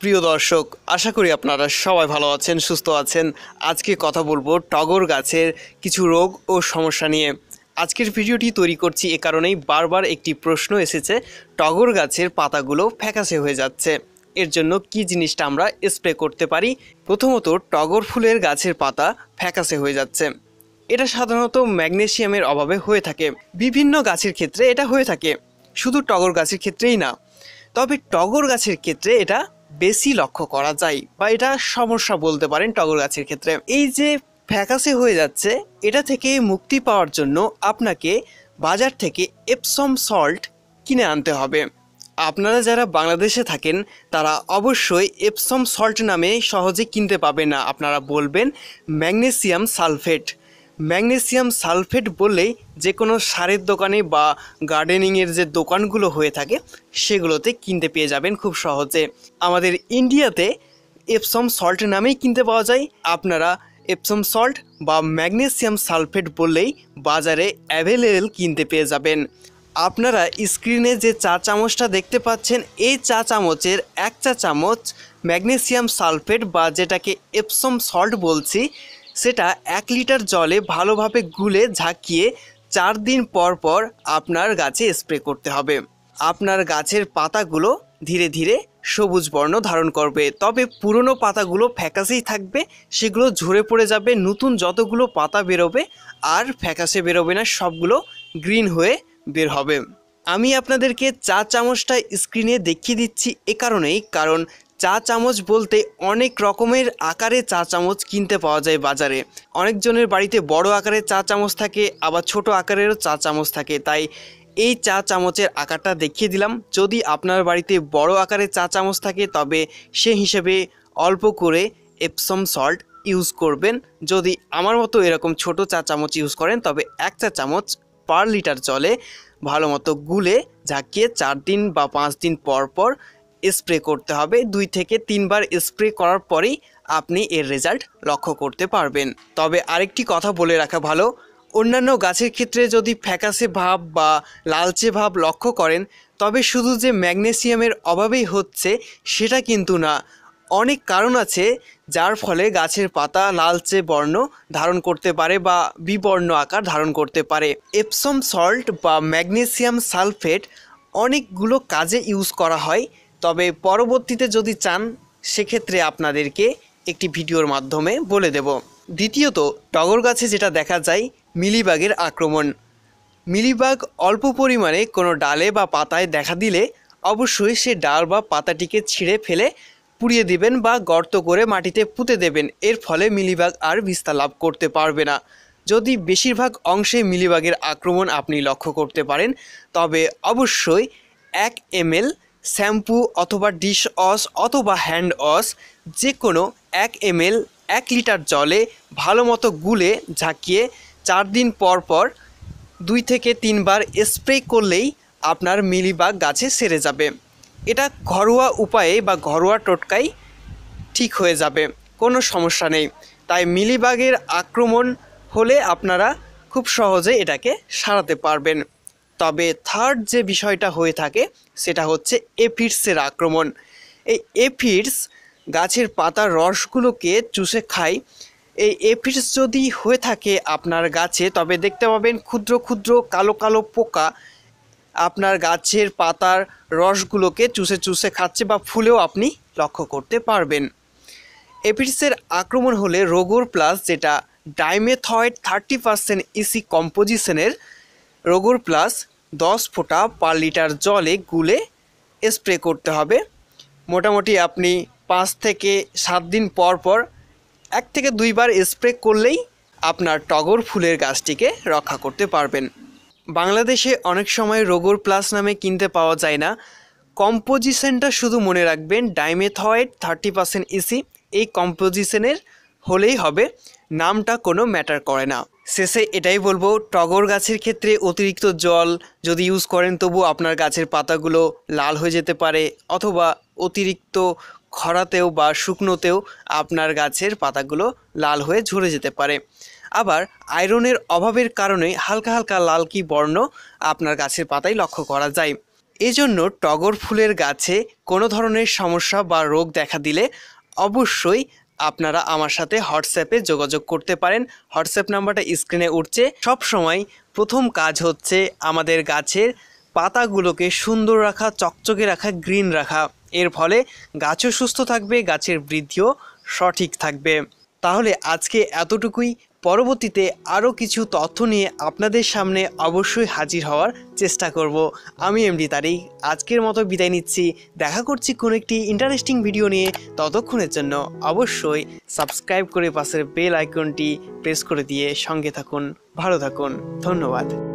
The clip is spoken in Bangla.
প্রিয় দর্শক আশা করি আপনারা সবাই ভালো আছেন সুস্থ আছেন আজকে কথা বলবো টগর গাছের কিছু রোগ ও সমস্যা নিয়ে আজকের ভিডিওটি তৈরি করছি এ কারণেই বারবার একটি প্রশ্ন এসেছে টগর গাছের পাতাগুলো ফ্যাকাশে হয়ে যাচ্ছে এর জন্য কি জিনিসটা আমরা স্প্রে করতে পারি প্রথমত টগর ফুলের গাছের পাতা ফ্যাকাশে হয়ে যাচ্ছে এটা সাধারণত ম্যাগনেশিয়ামের অভাবে হয়ে থাকে বিভিন্ন গাছের ক্ষেত্রে এটা হয়ে থাকে শুধু টগর গাছের ক্ষেত্রেই না তবে টগর গাছের ক্ষেত্রে এটা বেশি লক্ষ্য করা যায় বা এটা সমস্যা বলতে পারেন টগর গাছের ক্ষেত্রে এই যে ফ্যাকাসে হয়ে যাচ্ছে এটা থেকে মুক্তি পাওয়ার জন্য আপনাকে বাজার থেকে এপসম সল্ট কিনে আনতে হবে আপনারা যারা বাংলাদেশে থাকেন তারা অবশ্যই এপসম সল্ট নামে সহজে কিনতে পাবেন না আপনারা বলবেন ম্যাগনেসিয়াম সালফেট ম্যাগনেসিয়াম সালফেট বলে যে কোনো সারের দোকানে বা গার্ডেনিংয়ের যে দোকানগুলো হয়ে থাকে সেগুলোতে কিনতে পেয়ে যাবেন খুব সহজে আমাদের ইন্ডিয়াতে এপসম সল্ট নামেই কিনতে পাওয়া যায় আপনারা এপসম সল্ট বা ম্যাগনেসিয়াম সালফেট বললেই বাজারে অ্যাভেলেবেল কিনতে পেয়ে যাবেন আপনারা স্ক্রিনে যে চা চামচটা দেখতে পাচ্ছেন এই চা চামচের এক চা চামচ ম্যাগনেসিয়াম সালফেট বা যেটাকে এপসম সল্ট বলছি সেটা এক লিটার জলে ভালোভাবে গুলে ঝাঁকিয়ে চার দিন পর পর আপনার গাছে স্প্রে করতে হবে আপনার গাছের পাতাগুলো ধীরে ধীরে সবুজ বর্ণ ধারণ করবে তবে পুরনো পাতাগুলো ফ্যাকাসেই থাকবে সেগুলো ঝরে পড়ে যাবে নতুন যতগুলো পাতা বেরোবে আর ফ্যাকাসে বেরোবে না সবগুলো গ্রিন হয়ে বের হবে আমি আপনাদেরকে চা চামচটা স্ক্রিনে দেখিয়ে দিচ্ছি এ কারণেই কারণ চা চামচ বলতে অনেক রকমের আকারে চা চামচ কিনতে পাওয়া যায় বাজারে অনেকজনের বাড়িতে বড় আকারের চা চামচ থাকে আবার ছোট আকারেরও চা চামচ থাকে তাই এই চা চামচের আকারটা দেখিয়ে দিলাম যদি আপনার বাড়িতে বড় আকারের চা চামচ থাকে তবে সে হিসেবে অল্প করে এপসম সল্ট ইউজ করবেন যদি আমার মতো এরকম ছোট চা চামচ ইউজ করেন তবে এক চা চামচ পার লিটার জলে ভালো মতো গুলে ঝাঁকিয়ে চার দিন বা পাঁচ দিন পর পর স্প্রে করতে হবে দুই থেকে তিনবার স্প্রে করার পরেই আপনি এর রেজাল্ট লক্ষ্য করতে পারবেন তবে আরেকটি কথা বলে রাখা ভালো অন্যান্য গাছের ক্ষেত্রে যদি ফ্যাকাসে ভাব বা লালচে ভাব লক্ষ্য করেন তবে শুধু যে ম্যাগনেসিয়ামের অভাবেই হচ্ছে সেটা কিন্তু না অনেক কারণ আছে যার ফলে গাছের পাতা লালচে বর্ণ ধারণ করতে পারে বা বিবর্ণ আকার ধারণ করতে পারে এপসম সল্ট বা ম্যাগনেসিয়াম সালফেট অনেকগুলো কাজে ইউজ করা হয় তবে পরবর্তীতে যদি চান সেক্ষেত্রে আপনাদেরকে একটি ভিডিওর মাধ্যমে বলে দেব দ্বিতীয়ত টগর গাছে যেটা দেখা যায় মিলিবাগের আক্রমণ মিলিবাগ অল্প পরিমাণে কোনো ডালে বা পাতায় দেখা দিলে অবশ্যই সে ডাল বা পাতাটিকে ছিঁড়ে ফেলে পুড়িয়ে দিবেন বা গর্ত করে মাটিতে পুঁতে দেবেন এর ফলে মিলিবাগ আর বিস্তার লাভ করতে পারবে না যদি বেশিরভাগ অংশে মিলিবাগের আক্রমণ আপনি লক্ষ্য করতে পারেন তবে অবশ্যই এক এম শ্যাম্পু অথবা ডিশ ওয়াশ অথবা হ্যান্ড ওয়াশ যে কোনো এক এমএল এক লিটার জলে ভালো মতো গুলে ঝাঁকিয়ে চার দিন পর পর দুই থেকে তিনবার স্প্রে করলেই আপনার মিলিবাগ গাছে সেরে যাবে এটা ঘরোয়া উপায়ে বা ঘরোয়া টোটকাই ঠিক হয়ে যাবে কোনো সমস্যা নেই তাই মিলিবাগের আক্রমণ হলে আপনারা খুব সহজে এটাকে সারাতে পারবেন তবে থার্ড যে বিষয়টা হয়ে থাকে সেটা হচ্ছে এফিডসের আক্রমণ এই এফিডস গাছের পাতার রসগুলোকে চুষে খায় এই এফিডস যদি হয়ে থাকে আপনার গাছে তবে দেখতে পাবেন ক্ষুদ্র ক্ষুদ্র কালো কালো পোকা আপনার গাছের পাতার রসগুলোকে চুষে চুষে খাচ্ছে বা ফুলেও আপনি লক্ষ্য করতে পারবেন এপিডসের আক্রমণ হলে রোগোর প্লাস যেটা ডাইমেথয়েড থার্টি পার্সেন্ট ইসি কম্পোজিশনের রোগুর প্লাস দশ ফোঁটা পার লিটার জলে গুলে স্প্রে করতে হবে মোটামুটি আপনি পাঁচ থেকে সাত দিন পর পর এক থেকে দুইবার স্প্রে করলেই আপনার টগর ফুলের গাছটিকে রক্ষা করতে পারবেন বাংলাদেশে অনেক সময় রোগর প্লাস নামে কিনতে পাওয়া যায় না কম্পোজিশনটা শুধু মনে রাখবেন ডাইমেথয়েড থার্টি পার্সেন্ট ইসি এই কম্পোজিশনের হলেই হবে নামটা কোনো ম্যাটার করে না শেষে এটাই বলবো টগর গাছের ক্ষেত্রে অতিরিক্ত জল যদি ইউজ করেন তবু আপনার গাছের পাতাগুলো লাল হয়ে যেতে পারে অথবা অতিরিক্ত খরাতেও বা শুকনোতেও আপনার গাছের পাতাগুলো লাল হয়ে ঝরে যেতে পারে আবার আয়রনের অভাবের কারণে হালকা হালকা লালকি বর্ণ আপনার গাছের পাতায় লক্ষ্য করা যায় এজন্য টগর ফুলের গাছে কোনো ধরনের সমস্যা বা রোগ দেখা দিলে অবশ্যই আপনারা আমার সাথে হোয়াটসঅ্যাপে যোগাযোগ করতে পারেন হোয়াটসঅ্যাপ নাম্বারটা স্ক্রিনে উঠছে সব সময় প্রথম কাজ হচ্ছে আমাদের গাছের পাতাগুলোকে সুন্দর রাখা চকচকে রাখা গ্রিন রাখা এর ফলে গাছও সুস্থ থাকবে গাছের বৃদ্ধিও সঠিক থাকবে তাহলে আজকে এতটুকুই পরবর্তীতে আরও কিছু তথ্য নিয়ে আপনাদের সামনে অবশ্যই হাজির হওয়ার চেষ্টা করব আমি এমডি তারিক আজকের মতো বিদায় নিচ্ছি দেখা করছি কোনো একটি ইন্টারেস্টিং ভিডিও নিয়ে ততক্ষণের জন্য অবশ্যই সাবস্ক্রাইব করে পাশের বেল আইকনটি প্রেস করে দিয়ে সঙ্গে থাকুন ভালো থাকুন ধন্যবাদ